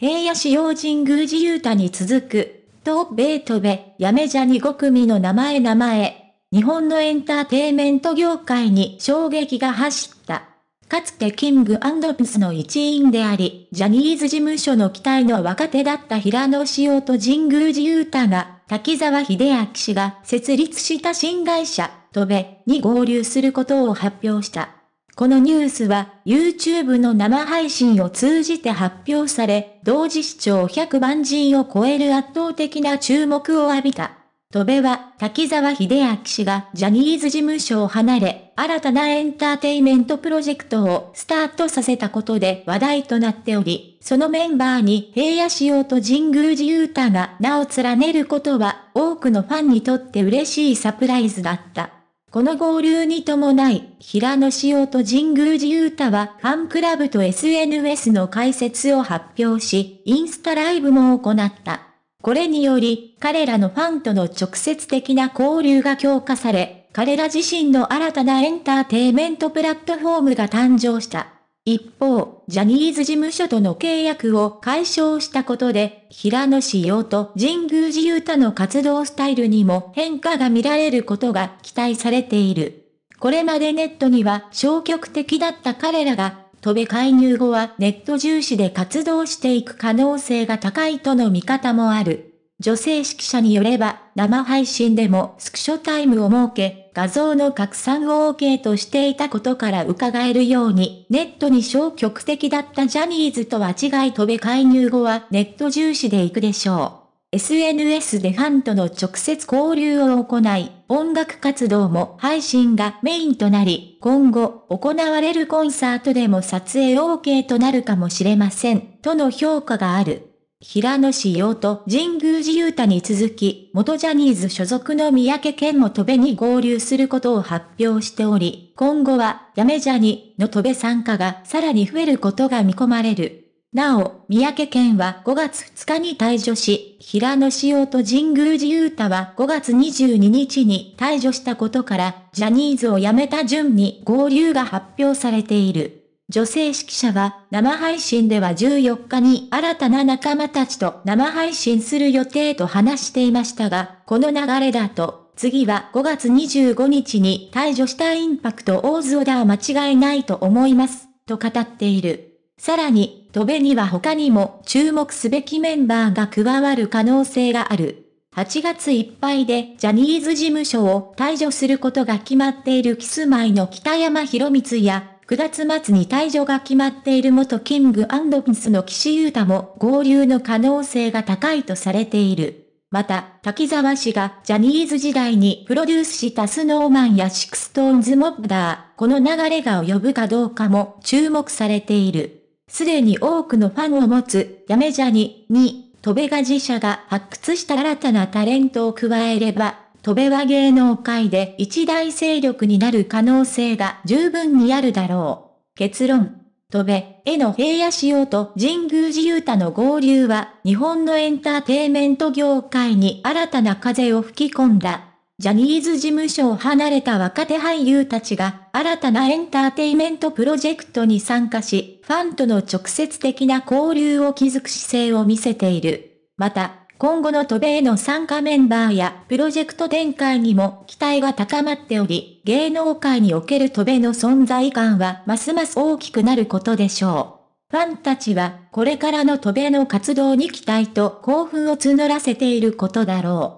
平野市用神宮寺雄太に続く、とベートベ、やめじゃに5組の名前名前。日本のエンターテイメント業界に衝撃が走った。かつてキングプスの一員であり、ジャニーズ事務所の期待の若手だった平野紫用と神宮寺雄太が、滝沢秀明氏が設立した新会社、トベに合流することを発表した。このニュースは YouTube の生配信を通じて発表され、同時視聴100万人を超える圧倒的な注目を浴びた。戸部は滝沢秀明氏がジャニーズ事務所を離れ、新たなエンターテイメントプロジェクトをスタートさせたことで話題となっており、そのメンバーに平野仕様と神宮寺勇太が名を連ねることは多くのファンにとって嬉しいサプライズだった。この合流に伴い、平野紫耀と神宮寺雄太はファンクラブと SNS の解説を発表し、インスタライブも行った。これにより、彼らのファンとの直接的な交流が強化され、彼ら自身の新たなエンターテイメントプラットフォームが誕生した。一方、ジャニーズ事務所との契約を解消したことで、平野仕様と神宮寺勇太の活動スタイルにも変化が見られることが期待されている。これまでネットには消極的だった彼らが、戸部介入後はネット重視で活動していく可能性が高いとの見方もある。女性指揮者によれば、生配信でもスクショタイムを設け、画像の拡散を OK としていたことから伺えるように、ネットに消極的だったジャニーズとは違い飛べ介入後はネット重視で行くでしょう。SNS でファンとの直接交流を行い、音楽活動も配信がメインとなり、今後行われるコンサートでも撮影 OK となるかもしれません、との評価がある。平野紫耀と神宮寺勇太に続き、元ジャニーズ所属の三宅健も戸部に合流することを発表しており、今後は、やめジャニの戸部参加がさらに増えることが見込まれる。なお、三宅健は5月2日に退場し、平野紫耀と神宮寺勇太は5月22日に退場したことから、ジャニーズを辞めた順に合流が発表されている。女性指揮者は生配信では14日に新たな仲間たちと生配信する予定と話していましたが、この流れだと、次は5月25日に退場したインパクトオーズオダー間違いないと思います、と語っている。さらに、戸辺には他にも注目すべきメンバーが加わる可能性がある。8月いっぱいでジャニーズ事務所を退場することが決まっているキスマイの北山博光や、9月末に退場が決まっている元キングピンスの岸優太も合流の可能性が高いとされている。また、滝沢氏がジャニーズ時代にプロデュースしたスノーマンやシクストーンズモッダー、この流れが及ぶかどうかも注目されている。すでに多くのファンを持つ、やめジャニに、トベガ自社が発掘した新たなタレントを加えれば、戸部は芸能界で一大勢力になる可能性が十分にあるだろう。結論。戸部への平野仕様と神宮寺勇太の合流は日本のエンターテイメント業界に新たな風を吹き込んだ。ジャニーズ事務所を離れた若手俳優たちが新たなエンターテイメントプロジェクトに参加し、ファンとの直接的な交流を築く姿勢を見せている。また、今後の渡米の参加メンバーやプロジェクト展開にも期待が高まっており、芸能界における渡米の存在感はますます大きくなることでしょう。ファンたちは、これからの渡米の活動に期待と興奮を募らせていることだろう。